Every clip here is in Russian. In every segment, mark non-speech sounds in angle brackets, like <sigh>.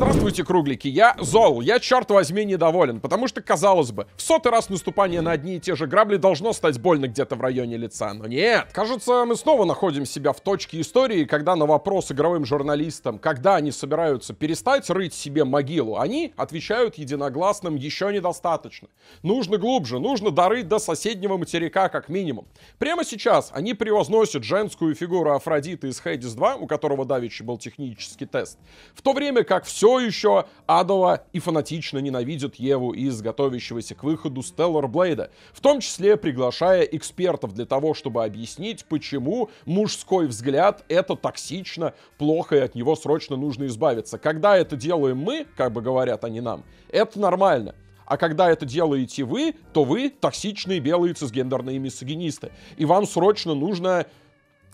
Здравствуйте, круглики. Я зол, я, черт возьми, недоволен. Потому что, казалось бы, в сотый раз наступание на одни и те же грабли должно стать больно где-то в районе лица. Но нет. Кажется, мы снова находим себя в точке истории, когда на вопрос игровым журналистам, когда они собираются перестать рыть себе могилу, они отвечают единогласным «еще недостаточно». Нужно глубже, нужно дорыть до соседнего материка как минимум. Прямо сейчас они превозносят женскую фигуру Афродиты из Хейдис 2, у которого давеча был технический тест, в то время как все кто еще адово и фанатично ненавидит Еву из готовящегося к выходу Stellar Blade, в том числе приглашая экспертов для того, чтобы объяснить, почему мужской взгляд — это токсично, плохо, и от него срочно нужно избавиться. Когда это делаем мы, как бы говорят они нам, это нормально. А когда это делаете вы, то вы токсичные белые цисгендерные миссогинисты. И вам срочно нужно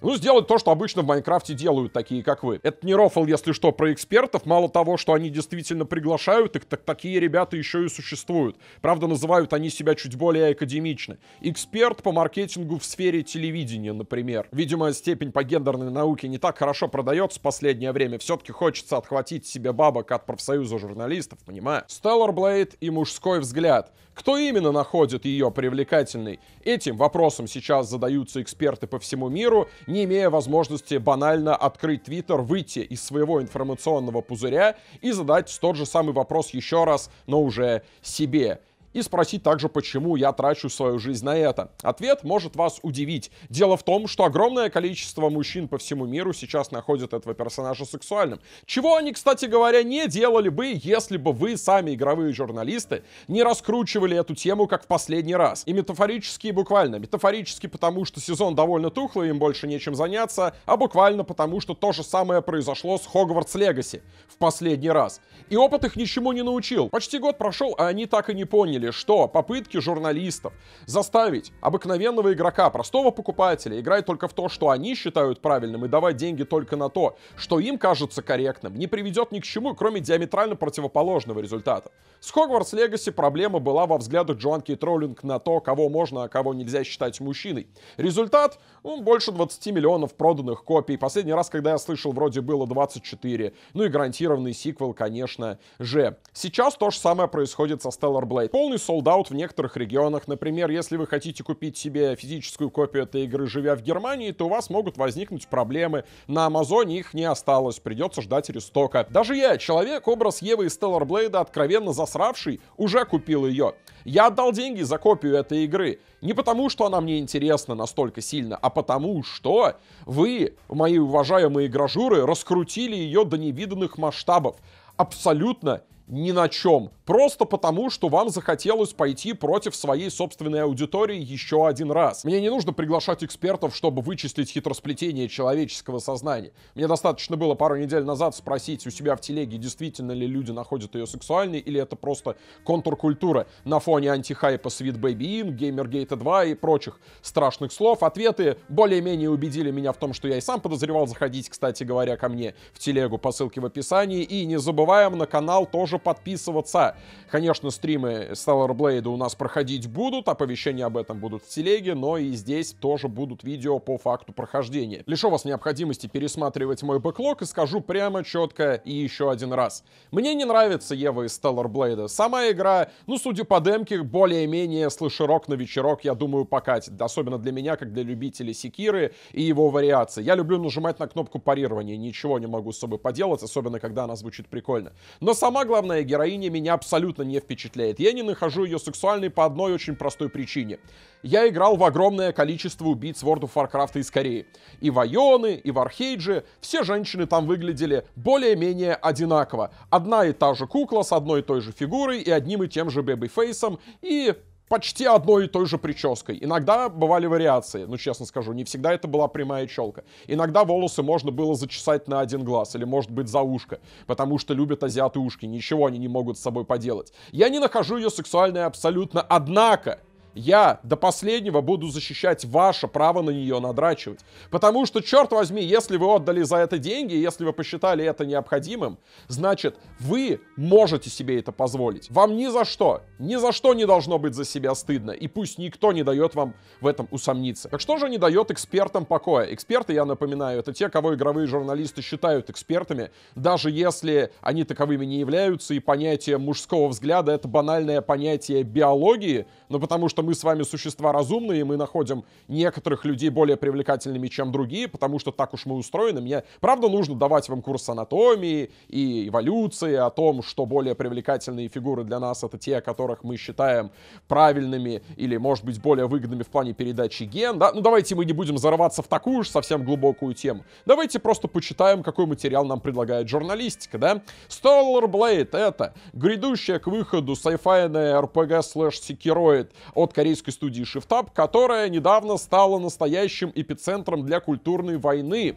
ну, сделать то, что обычно в Майнкрафте делают такие, как вы. Это не рофл, если что, про экспертов. Мало того, что они действительно приглашают их, так такие ребята еще и существуют. Правда, называют они себя чуть более академично. Эксперт по маркетингу в сфере телевидения, например. Видимо, степень по гендерной науке не так хорошо продается в последнее время. Все-таки хочется отхватить себе бабок от профсоюза журналистов, понимаю. Stellar Blade и мужской взгляд. Кто именно находит ее привлекательной? Этим вопросом сейчас задаются эксперты по всему миру, не имея возможности банально открыть Твиттер, выйти из своего информационного пузыря и задать тот же самый вопрос еще раз, но уже себе и спросить также, почему я трачу свою жизнь на это. Ответ может вас удивить. Дело в том, что огромное количество мужчин по всему миру сейчас находят этого персонажа сексуальным. Чего они, кстати говоря, не делали бы, если бы вы, сами игровые журналисты, не раскручивали эту тему, как в последний раз. И метафорически, и буквально. Метафорически, потому что сезон довольно тухлый, им больше нечем заняться, а буквально потому, что то же самое произошло с Хогвартс Легаси в последний раз. И опыт их ничему не научил. Почти год прошел, а они так и не поняли, выяснили, что попытки журналистов заставить обыкновенного игрока, простого покупателя, играть только в то, что они считают правильным, и давать деньги только на то, что им кажется корректным, не приведет ни к чему, кроме диаметрально противоположного результата. С Хогвартс Легаси проблема была во взглядах Джоанки и Троллинг на то, кого можно, а кого нельзя считать мужчиной. Результат? Ну, больше 20 миллионов проданных копий. Последний раз, когда я слышал, вроде было 24. Ну и гарантированный сиквел, конечно же. Сейчас то же самое происходит со Stellar Blade полный солдат в некоторых регионах. Например, если вы хотите купить себе физическую копию этой игры, живя в Германии, то у вас могут возникнуть проблемы. На Амазоне их не осталось, придется ждать рестока. Даже я, человек, образ Евы из Stellar Blade, откровенно засравший, уже купил ее. Я отдал деньги за копию этой игры. Не потому, что она мне интересна настолько сильно, а потому, что вы, мои уважаемые игражуры, раскрутили ее до невиданных масштабов. Абсолютно ни на чем. Просто потому, что вам захотелось пойти против своей собственной аудитории еще один раз. Мне не нужно приглашать экспертов, чтобы вычислить хитросплетение человеческого сознания. Мне достаточно было пару недель назад спросить у себя в телеге, действительно ли люди находят ее сексуальной, или это просто контркультура на фоне антихайпа Sweet Baby In, Gamergate 2 и прочих страшных слов. Ответы более-менее убедили меня в том, что я и сам подозревал. Заходить, кстати говоря, ко мне в телегу по ссылке в описании. И не забываем, на канал тоже также подписываться. Конечно, стримы Stellar Blade у нас проходить будут, оповещения об этом будут в телеге, но и здесь тоже будут видео по факту прохождения. Лишу вас необходимости пересматривать мой бэклог и скажу прямо, четко и еще один раз. Мне не нравится Ева из Stellar Blade. Сама игра, ну, судя по демке, более-менее слышерок на вечерок, я думаю, покатит. Особенно для меня, как для любителей Секиры и его вариаций. Я люблю нажимать на кнопку парирования, ничего не могу с собой поделать, особенно когда она звучит прикольно. Но сама главная главная героиня меня абсолютно не впечатляет. Я не нахожу ее сексуальной по одной очень простой причине. Я играл в огромное количество убийц World of Warcraft из Кореи. И в Айоны, и в Архейджи. все женщины там выглядели более-менее одинаково. Одна и та же кукла с одной и той же фигурой и одним и тем же бэби-фейсом, и почти одной и той же прической. Иногда бывали вариации, ну честно скажу, не всегда это была прямая челка. Иногда волосы можно было зачесать на один глаз или, может быть, за ушко, потому что любят азиаты ушки, ничего они не могут с собой поделать. Я не нахожу ее сексуальной абсолютно, однако я до последнего буду защищать ваше право на нее надрачивать. Потому что, черт возьми, если вы отдали за это деньги, если вы посчитали это необходимым, значит, вы можете себе это позволить. Вам ни за что, ни за что не должно быть за себя стыдно. И пусть никто не дает вам в этом усомниться. Так что же не дает экспертам покоя? Эксперты, я напоминаю, это те, кого игровые журналисты считают экспертами, даже если они таковыми не являются, и понятие мужского взгляда — это банальное понятие биологии, но потому что мы с вами существа разумные, мы находим некоторых людей более привлекательными, чем другие, потому что так уж мы устроены. Мне, правда, нужно давать вам курс анатомии и эволюции, о том, что более привлекательные фигуры для нас — это те, которых мы считаем правильными или, может быть, более выгодными в плане передачи ген. Да? Ну, давайте мы не будем зарываться в такую уж совсем глубокую тему. Давайте просто почитаем, какой материал нам предлагает журналистика, да? Stellar Blade — это грядущая к выходу сайфайная RPG слэш секироид от корейской студии ShiftUp, которая недавно стала настоящим эпицентром для культурной войны.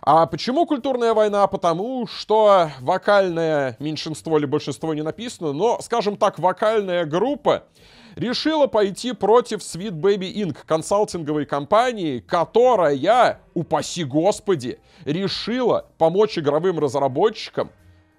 А почему культурная война? Потому что вокальное меньшинство или большинство не написано, но, скажем так, вокальная группа решила пойти против Sweet Baby Inc., консалтинговой компании, которая, упаси господи, решила помочь игровым разработчикам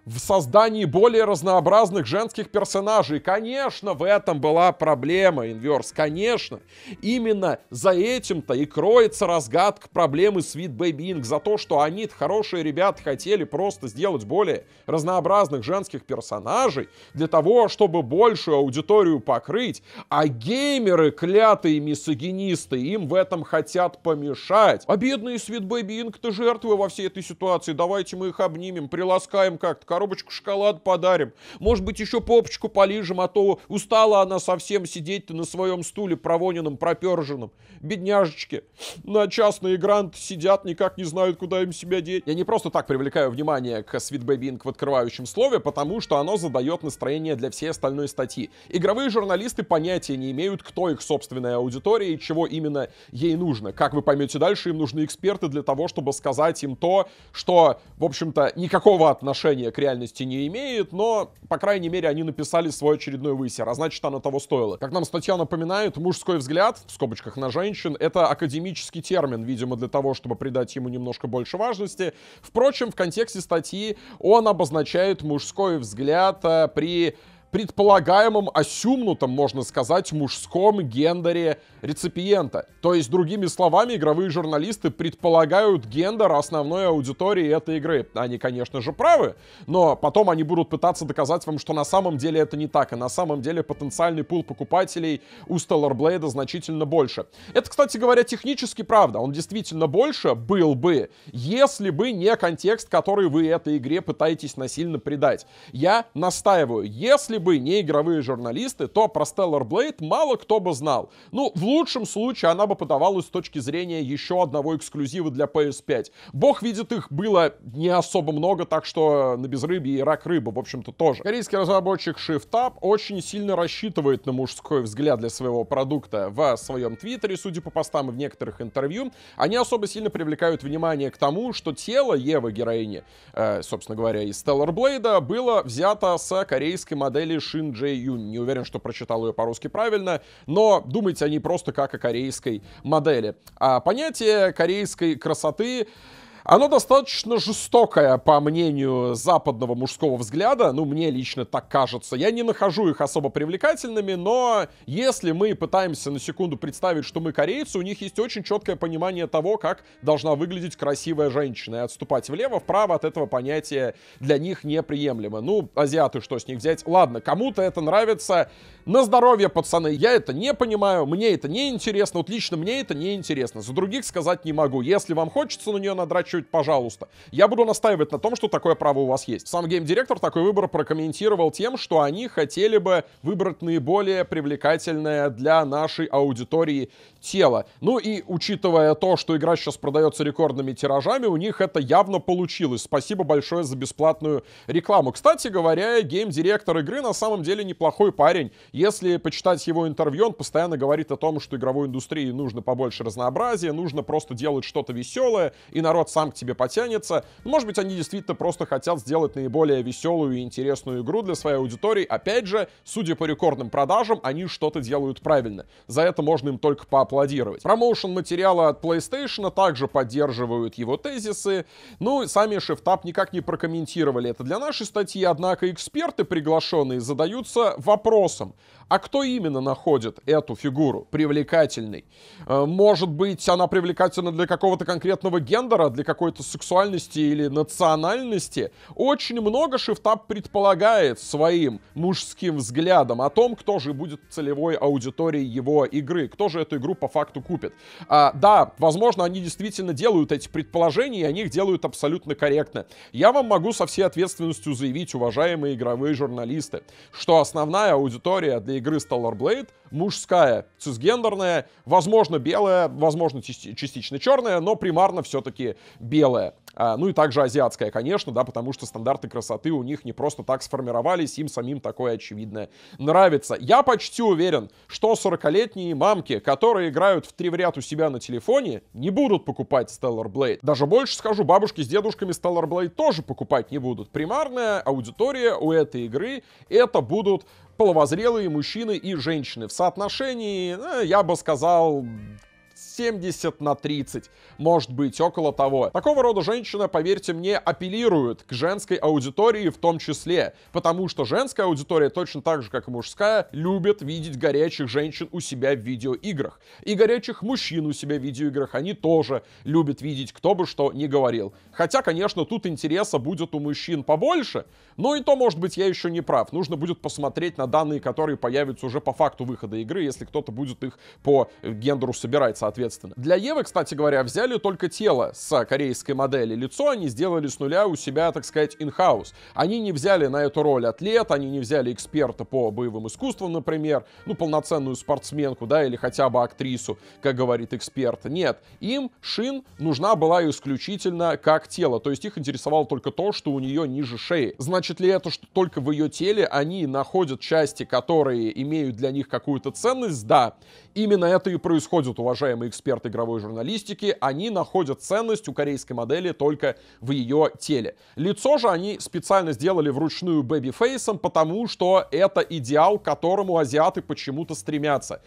в создании более разнообразных женских персонажей. Конечно, в этом была проблема, Инверс, конечно. Именно за этим-то и кроется разгадка проблемы Sweet Baby Inc. За то, что они, хорошие ребята, хотели просто сделать более разнообразных женских персонажей для того, чтобы большую аудиторию покрыть. А геймеры, клятые мисогинисты, им в этом хотят помешать. А бедные Sweet Baby Inc. то жертвы во всей этой ситуации. Давайте мы их обнимем, приласкаем как-то коробочку шоколад подарим. Может быть, еще попочку полижем, а то устала она совсем сидеть-то на своем стуле провоненном, проперженном. Бедняжечки. На частные гранты сидят, никак не знают, куда им себя деть. Я не просто так привлекаю внимание к Sweet Baby Inc. в открывающем слове, потому что оно задает настроение для всей остальной статьи. Игровые журналисты понятия не имеют, кто их собственная аудитория и чего именно ей нужно. Как вы поймете дальше, им нужны эксперты для того, чтобы сказать им то, что, в общем-то, никакого отношения к реальности не имеет, но, по крайней мере, они написали свой очередной высер, а значит, оно того стоило. Как нам статья напоминает, мужской взгляд, в скобочках на женщин, это академический термин, видимо, для того, чтобы придать ему немножко больше важности. Впрочем, в контексте статьи он обозначает мужской взгляд э, при предполагаемом осюмнутом, можно сказать, мужском гендере реципиента. То есть, другими словами, игровые журналисты предполагают гендер основной аудитории этой игры. Они, конечно же, правы, но потом они будут пытаться доказать вам, что на самом деле это не так, и на самом деле потенциальный пул покупателей у Stellar Blade значительно больше. Это, кстати говоря, технически правда. Он действительно больше был бы, если бы не контекст, который вы этой игре пытаетесь насильно придать. Я настаиваю, если бы не игровые журналисты, то про Stellar Blade мало кто бы знал. Ну, в лучшем случае она бы подавалась с точки зрения еще одного эксклюзива для PS5. Бог видит, их было не особо много, так что на безрыбье и рак рыба, в общем-то, тоже. Корейский разработчик Shift Up очень сильно рассчитывает на мужской взгляд для своего продукта. В своем твиттере, судя по постам и в некоторых интервью, они особо сильно привлекают внимание к тому, что тело Евы, героини, э, собственно говоря, из Stellar Blade, было взято с корейской модели или Шин Джей Юн. Не уверен, что прочитал ее по-русски правильно, но думайте о ней просто как о корейской модели. А понятие корейской красоты оно достаточно жестокое, по мнению западного мужского взгляда. Ну, мне лично так кажется. Я не нахожу их особо привлекательными, но если мы пытаемся на секунду представить, что мы корейцы, у них есть очень четкое понимание того, как должна выглядеть красивая женщина. И отступать влево, вправо от этого понятия для них неприемлемо. Ну, азиаты, что с них взять? Ладно, кому-то это нравится. На здоровье, пацаны. Я это не понимаю, мне это не интересно. Вот лично мне это не интересно. За других сказать не могу. Если вам хочется на нее надрать чуть пожалуйста. Я буду настаивать на том, что такое право у вас есть. Сам гейм-директор такой выбор прокомментировал тем, что они хотели бы выбрать наиболее привлекательное для нашей аудитории тело. Ну и учитывая то, что игра сейчас продается рекордными тиражами, у них это явно получилось. Спасибо большое за бесплатную рекламу. Кстати говоря, гейм-директор игры на самом деле неплохой парень. Если почитать его интервью, он постоянно говорит о том, что игровой индустрии нужно побольше разнообразия, нужно просто делать что-то веселое, и народ сам сам к тебе потянется. Ну, может быть, они действительно просто хотят сделать наиболее веселую и интересную игру для своей аудитории. Опять же, судя по рекордным продажам, они что-то делают правильно. За это можно им только поаплодировать. Промоушен материала от PlayStation также поддерживают его тезисы. Ну, сами ShiftUp никак не прокомментировали это для нашей статьи, однако эксперты, приглашенные, задаются вопросом, а кто именно находит эту фигуру привлекательной? Э, может быть, она привлекательна для какого-то конкретного гендера, для какой-то сексуальности или национальности, очень много шифтап предполагает своим мужским взглядом о том, кто же будет целевой аудиторией его игры, кто же эту игру по факту купит. А, да, возможно, они действительно делают эти предположения, и они их делают абсолютно корректно. Я вам могу со всей ответственностью заявить, уважаемые игровые журналисты, что основная аудитория для игры Stellar Blade — мужская, цисгендерная, возможно белая, возможно частично черная, но примарно все-таки белая. А, ну и также азиатская, конечно, да, потому что стандарты красоты у них не просто так сформировались, им самим такое очевидное нравится. Я почти уверен, что 40-летние мамки, которые играют в три в ряд у себя на телефоне, не будут покупать Stellar Blade. Даже больше скажу, бабушки с дедушками Stellar Blade тоже покупать не будут. Примарная аудитория у этой игры это будут половозрелые мужчины и женщины в соотношении, э, я бы сказал, 70 на 30, может быть, около того. Такого рода женщина, поверьте мне, апеллирует к женской аудитории в том числе, потому что женская аудитория, точно так же, как и мужская, любит видеть горячих женщин у себя в видеоиграх. И горячих мужчин у себя в видеоиграх они тоже любят видеть, кто бы что ни говорил. Хотя, конечно, тут интереса будет у мужчин побольше, но и то, может быть, я еще не прав. Нужно будет посмотреть на данные, которые появятся уже по факту выхода игры, если кто-то будет их по э, гендеру собирать, соответственно соответственно. Для Евы, кстати говоря, взяли только тело с корейской модели. Лицо они сделали с нуля у себя, так сказать, in-house. Они не взяли на эту роль атлет, они не взяли эксперта по боевым искусствам, например, ну, полноценную спортсменку, да, или хотя бы актрису, как говорит эксперт. Нет, им Шин нужна была исключительно как тело, то есть их интересовало только то, что у нее ниже шеи. Значит ли это, что только в ее теле они находят части, которые имеют для них какую-то ценность? Да, именно это и происходит, уважаемые эксперт игровой журналистики, они находят ценность у корейской модели только в ее теле. Лицо же они специально сделали вручную бэби-фейсом, потому что это идеал, к которому азиаты почему-то стремятся.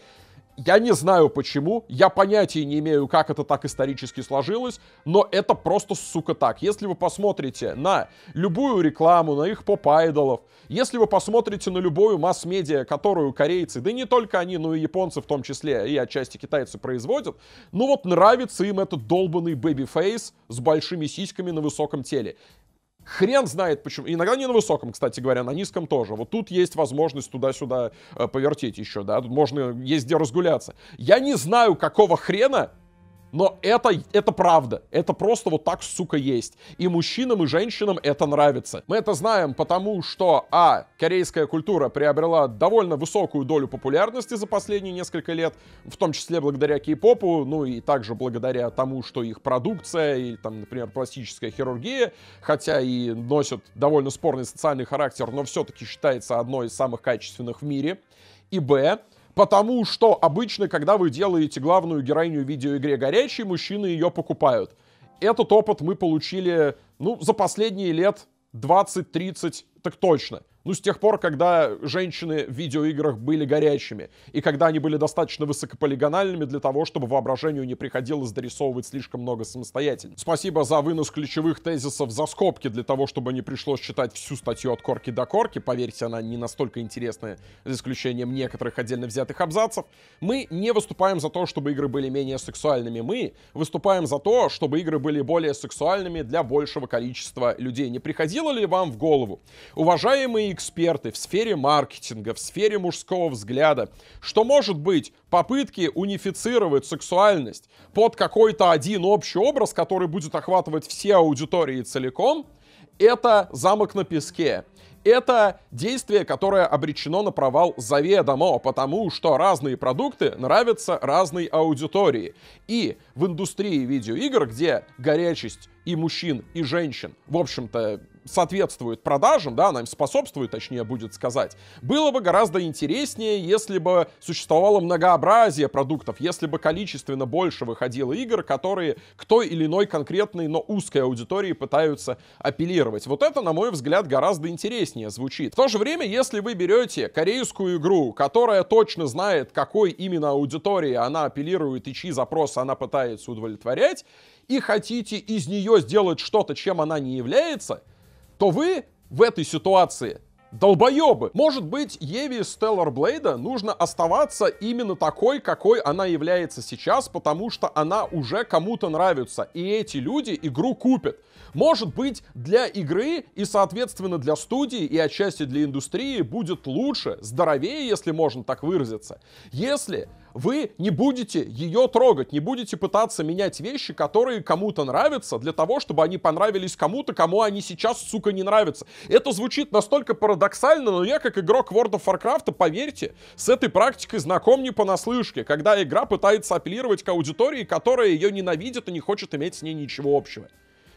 Я не знаю почему, я понятия не имею, как это так исторически сложилось, но это просто, сука, так. Если вы посмотрите на любую рекламу, на их поп-айдолов, если вы посмотрите на любую масс-медиа, которую корейцы, да не только они, но и японцы в том числе, и отчасти китайцы производят, ну вот нравится им этот долбанный бэби-фейс с большими сиськами на высоком теле. Хрен знает почему. Иногда не на высоком, кстати говоря, на низком тоже. Вот тут есть возможность туда-сюда э, повертеть еще, да. Тут можно есть где разгуляться. Я не знаю, какого хрена но это, это правда. Это просто вот так, сука, есть. И мужчинам, и женщинам это нравится. Мы это знаем потому, что, а, корейская культура приобрела довольно высокую долю популярности за последние несколько лет, в том числе благодаря кей-попу, ну и также благодаря тому, что их продукция и, там, например, пластическая хирургия, хотя и носят довольно спорный социальный характер, но все-таки считается одной из самых качественных в мире. И б, Потому что обычно, когда вы делаете главную героиню в видеоигре горячей, мужчины ее покупают. Этот опыт мы получили, ну, за последние лет 20-30, так точно. Ну, с тех пор, когда женщины в видеоиграх были горячими, и когда они были достаточно высокополигональными для того, чтобы воображению не приходилось дорисовывать слишком много самостоятельно. Спасибо за вынос ключевых тезисов за скобки, для того, чтобы не пришлось читать всю статью от корки до корки. Поверьте, она не настолько интересная, за исключением некоторых отдельно взятых абзацев. Мы не выступаем за то, чтобы игры были менее сексуальными. Мы выступаем за то, чтобы игры были более сексуальными для большего количества людей. Не приходило ли вам в голову, уважаемые эксперты в сфере маркетинга, в сфере мужского взгляда, что может быть попытки унифицировать сексуальность под какой-то один общий образ, который будет охватывать все аудитории целиком, это замок на песке. Это действие, которое обречено на провал заведомо, потому что разные продукты нравятся разной аудитории. И в индустрии видеоигр, где горячесть и мужчин, и женщин, в общем-то, соответствует продажам, да, она им способствует, точнее, будет сказать, было бы гораздо интереснее, если бы существовало многообразие продуктов, если бы количественно больше выходило игр, которые к той или иной конкретной, но узкой аудитории пытаются апеллировать. Вот это, на мой взгляд, гораздо интереснее звучит. В то же время, если вы берете корейскую игру, которая точно знает, какой именно аудитории она апеллирует и чьи запросы она пытается удовлетворять, и хотите из нее сделать что-то, чем она не является — то вы в этой ситуации долбоебы. Может быть, Еве из Stellar Blade нужно оставаться именно такой, какой она является сейчас, потому что она уже кому-то нравится, и эти люди игру купят. Может быть, для игры и, соответственно, для студии и отчасти для индустрии будет лучше, здоровее, если можно так выразиться, если вы не будете ее трогать, не будете пытаться менять вещи, которые кому-то нравятся, для того, чтобы они понравились кому-то, кому они сейчас, сука, не нравятся. Это звучит настолько парадоксально, но я, как игрок World of Warcraft, поверьте, с этой практикой знаком не понаслышке, когда игра пытается апеллировать к аудитории, которая ее ненавидит и не хочет иметь с ней ничего общего.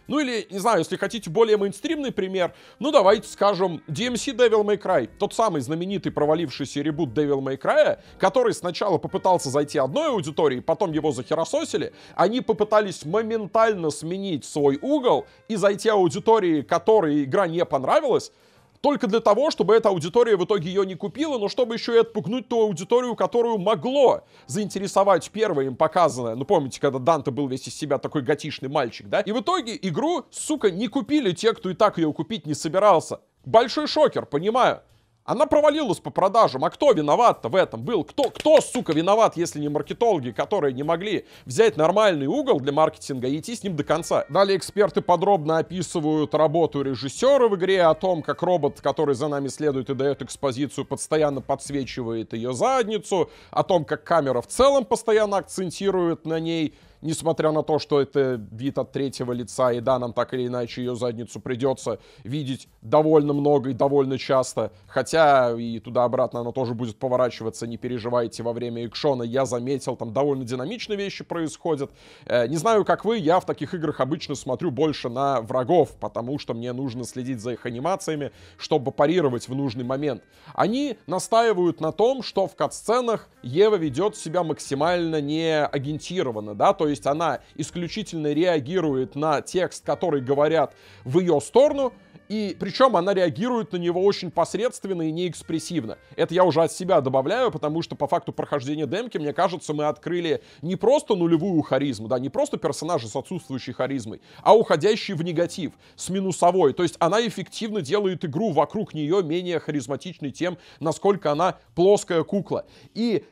Ну или, не знаю, если хотите более мейнстримный пример, ну давайте скажем DMC Devil May Cry, тот самый знаменитый провалившийся ребут Devil May Cry, который сначала попытался зайти одной аудитории, потом его захерососили, они попытались моментально сменить свой угол и зайти аудитории, которой игра не понравилась, только для того, чтобы эта аудитория в итоге ее не купила, но чтобы еще и отпугнуть ту аудиторию, которую могло заинтересовать первое им показанное. Ну, помните, когда Данте был весь из себя такой готишный мальчик, да? И в итоге игру, сука, не купили те, кто и так ее купить не собирался. Большой шокер, понимаю. Она провалилась по продажам. А кто виноват-то в этом был? Кто, кто, сука, виноват, если не маркетологи, которые не могли взять нормальный угол для маркетинга и идти с ним до конца? Далее эксперты подробно описывают работу режиссера в игре, о том, как робот, который за нами следует и дает экспозицию, постоянно подсвечивает ее задницу, о том, как камера в целом постоянно акцентирует на ней несмотря на то, что это вид от третьего лица, и да, нам так или иначе ее задницу придется видеть довольно много и довольно часто, хотя и туда-обратно она тоже будет поворачиваться, не переживайте, во время экшона я заметил, там довольно динамичные вещи происходят. Э, не знаю, как вы, я в таких играх обычно смотрю больше на врагов, потому что мне нужно следить за их анимациями, чтобы парировать в нужный момент. Они настаивают на том, что в катсценах Ева ведет себя максимально не агентированно, да, то то есть она исключительно реагирует на текст, который говорят в ее сторону, и причем она реагирует на него очень посредственно и неэкспрессивно. Это я уже от себя добавляю, потому что по факту прохождения демки, мне кажется, мы открыли не просто нулевую харизму, да, не просто персонажа с отсутствующей харизмой, а уходящий в негатив, с минусовой. То есть она эффективно делает игру вокруг нее менее харизматичной тем, насколько она плоская кукла. И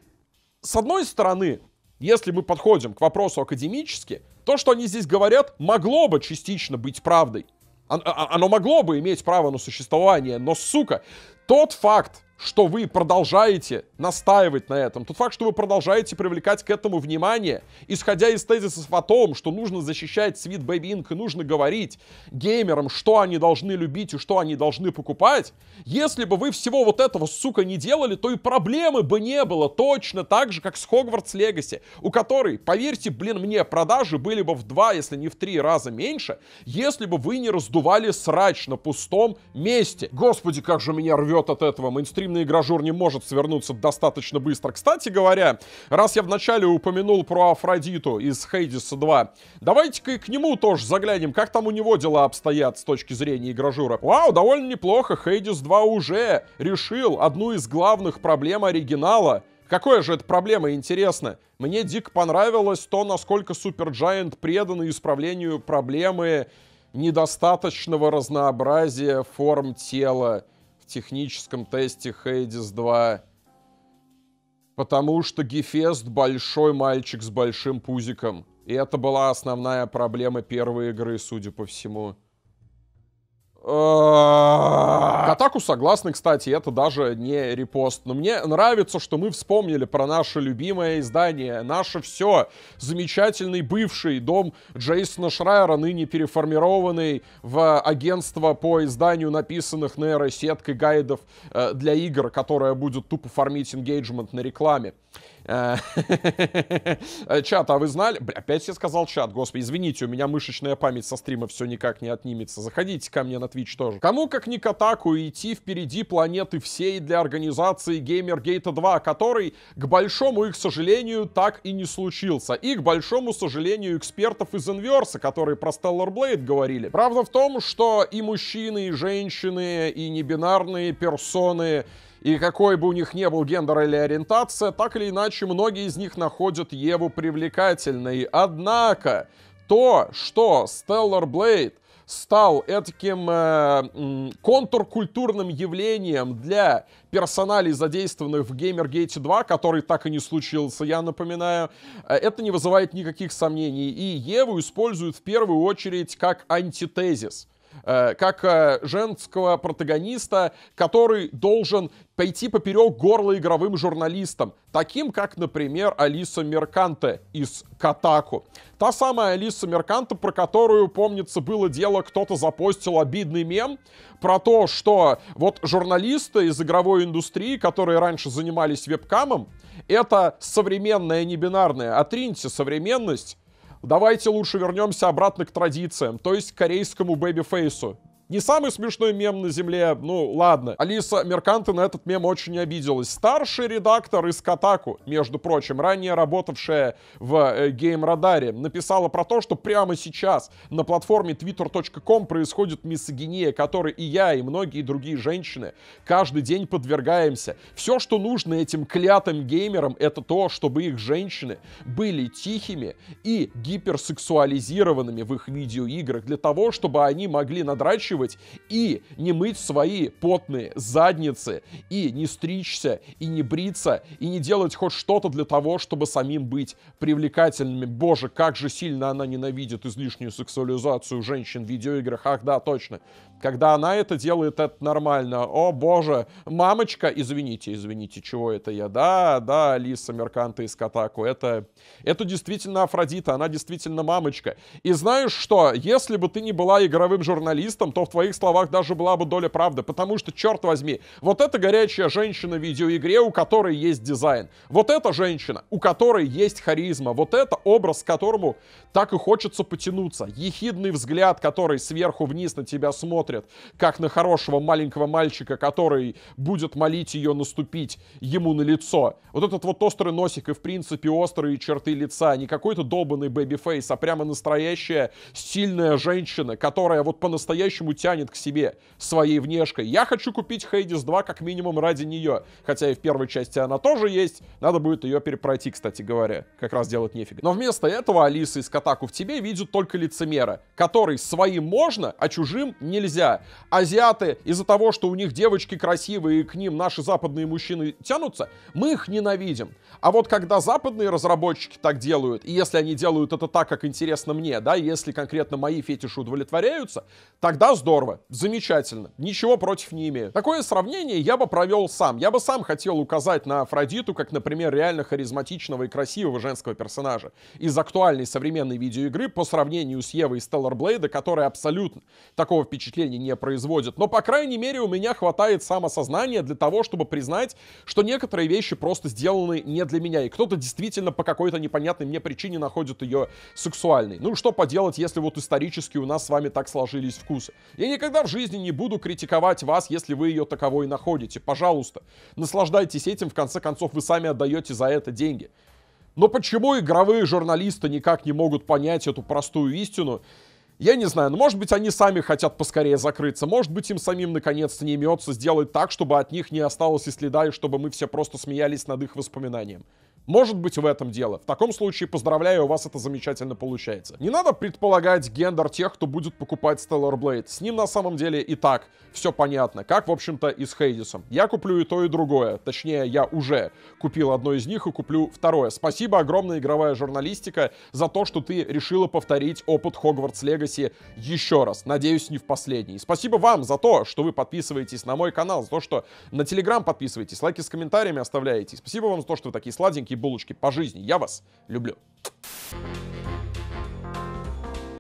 с одной стороны, если мы подходим к вопросу академически, то, что они здесь говорят, могло бы частично быть правдой. А, а, оно могло бы иметь право на существование, но, сука, тот факт, что вы продолжаете настаивать на этом, тот факт, что вы продолжаете привлекать к этому внимание, исходя из тезисов о том, что нужно защищать Sweet Baby Inc. и нужно говорить геймерам, что они должны любить и что они должны покупать, если бы вы всего вот этого, сука, не делали, то и проблемы бы не было точно так же, как с Хогвартс-легаси, у которой, поверьте, блин, мне продажи были бы в два, если не в три раза меньше, если бы вы не раздували срач на пустом месте. Господи, как же меня рвет от этого мейнстрим гостеприимный игрожур не может свернуться достаточно быстро. Кстати говоря, раз я вначале упомянул про Афродиту из Хейдиса 2, давайте-ка и к нему тоже заглянем, как там у него дела обстоят с точки зрения игрожура. Вау, довольно неплохо, Хейдис 2 уже решил одну из главных проблем оригинала — Какая же это проблема, интересно? Мне дико понравилось то, насколько Super Giant преданы исправлению проблемы недостаточного разнообразия форм тела техническом тесте Hades 2. Потому что Гефест большой мальчик с большим пузиком. И это была основная проблема первой игры, судя по всему. Э, К атаку согласны, кстати, это даже не репост. Но мне нравится, что мы вспомнили про наше любимое издание, наше все, замечательный бывший дом Джейсона Шрайера, ныне переформированный в агентство по изданию написанных нейросеткой гайдов э, для игр, которое будет тупо фармить engagement на рекламе. Э, <laughs> чат, а вы знали? Бля, опять я сказал чат, господи, извините, у меня мышечная память со стрима все никак не отнимется. Заходите ко мне на Twitch тоже. Кому как не Катаку идти впереди планеты всей для организации Геймергейта 2, который, к большому их сожалению, так и не случился. И к большому сожалению экспертов из Инверса, которые про Stellar Blade говорили. Правда в том, что и мужчины, и женщины, и небинарные персоны и какой бы у них ни был гендер или ориентация, так или иначе многие из них находят Еву привлекательной. Однако, то, что Stellar Blade стал этаким э, контркультурным явлением для персоналей, задействованных в Gamergate 2, который так и не случился, я напоминаю, э, это не вызывает никаких сомнений. И Еву используют в первую очередь как антитезис Э, как э, женского протагониста, который должен пойти поперек горла игровым журналистам, таким как, например, Алиса Мерканте из Катаку. Та самая Алиса Мерканте, про которую, помнится, было дело, кто-то запостил обидный мем про то, что вот журналисты из игровой индустрии, которые раньше занимались вебкамом, это современная не бинарная триньте современность Давайте лучше вернемся обратно к традициям, то есть к корейскому бэби-фейсу. Не самый смешной мем на земле, ну ладно. Алиса Мерканты на этот мем очень обиделась. Старший редактор из Катаку, между прочим, ранее работавшая в э, гейм написала про то, что прямо сейчас на платформе twitter.com происходит миссогиния, которой и я, и многие другие женщины каждый день подвергаемся. Все, что нужно этим клятым геймерам, это то, чтобы их женщины были тихими и гиперсексуализированными в их видеоиграх для того, чтобы они могли надрачивать накручивать и не мыть свои потные задницы, и не стричься, и не бриться, и не делать хоть что-то для того, чтобы самим быть привлекательными. Боже, как же сильно она ненавидит излишнюю сексуализацию женщин в видеоиграх. Ах, да, точно. Когда она это делает, это нормально. О, боже, мамочка, извините, извините, чего это я? Да, да, Алиса Мерканта из Катаку. Это, это действительно Афродита, она действительно мамочка. И знаешь что? Если бы ты не была игровым журналистом, то в твоих словах даже была бы доля правды, потому что, черт возьми, вот эта горячая женщина в видеоигре, у которой есть дизайн, вот эта женщина, у которой есть харизма, вот это образ, к которому так и хочется потянуться, ехидный взгляд, который сверху вниз на тебя смотрит, как на хорошего маленького мальчика, который будет молить ее наступить ему на лицо. Вот этот вот острый носик и, в принципе, острые черты лица, не какой-то долбанный бэби-фейс, а прямо настоящая сильная женщина, которая вот по-настоящему тянет к себе своей внешкой. Я хочу купить Хейдис 2 как минимум ради нее. Хотя и в первой части она тоже есть. Надо будет ее перепройти, кстати говоря. Как раз делать нефиг. Но вместо этого Алиса из Катаку в тебе видит только лицемера, который своим можно, а чужим нельзя. Азиаты из-за того, что у них девочки красивые и к ним наши западные мужчины тянутся, мы их ненавидим. А вот когда западные разработчики так делают, и если они делают это так, как интересно мне, да, если конкретно мои фетиши удовлетворяются, тогда здорово здорово, замечательно, ничего против не имею. Такое сравнение я бы провел сам. Я бы сам хотел указать на Афродиту, как, например, реально харизматичного и красивого женского персонажа из актуальной современной видеоигры по сравнению с Евой из Stellar Blade, которая абсолютно такого впечатления не производит. Но, по крайней мере, у меня хватает самосознания для того, чтобы признать, что некоторые вещи просто сделаны не для меня. И кто-то действительно по какой-то непонятной мне причине находит ее сексуальной. Ну, что поделать, если вот исторически у нас с вами так сложились вкусы. Я никогда в жизни не буду критиковать вас, если вы ее таковой находите. Пожалуйста, наслаждайтесь этим, в конце концов, вы сами отдаете за это деньги. Но почему игровые журналисты никак не могут понять эту простую истину? Я не знаю, но может быть они сами хотят поскорее закрыться, может быть им самим наконец-то не имется сделать так, чтобы от них не осталось и следа, и чтобы мы все просто смеялись над их воспоминанием. Может быть в этом дело. В таком случае поздравляю, у вас это замечательно получается. Не надо предполагать гендер тех, кто будет покупать Stellar Blade. С ним на самом деле и так все понятно. Как, в общем-то, и с Хейдисом. Я куплю и то, и другое. Точнее, я уже купил одно из них и куплю второе. Спасибо огромное, игровая журналистика, за то, что ты решила повторить опыт Хогвартс Легаси еще раз. Надеюсь, не в последний. Спасибо вам за то, что вы подписываетесь на мой канал, за то, что на Телеграм подписываетесь, лайки с комментариями оставляете. Спасибо вам за то, что вы такие сладенькие булочки по жизни. Я вас люблю.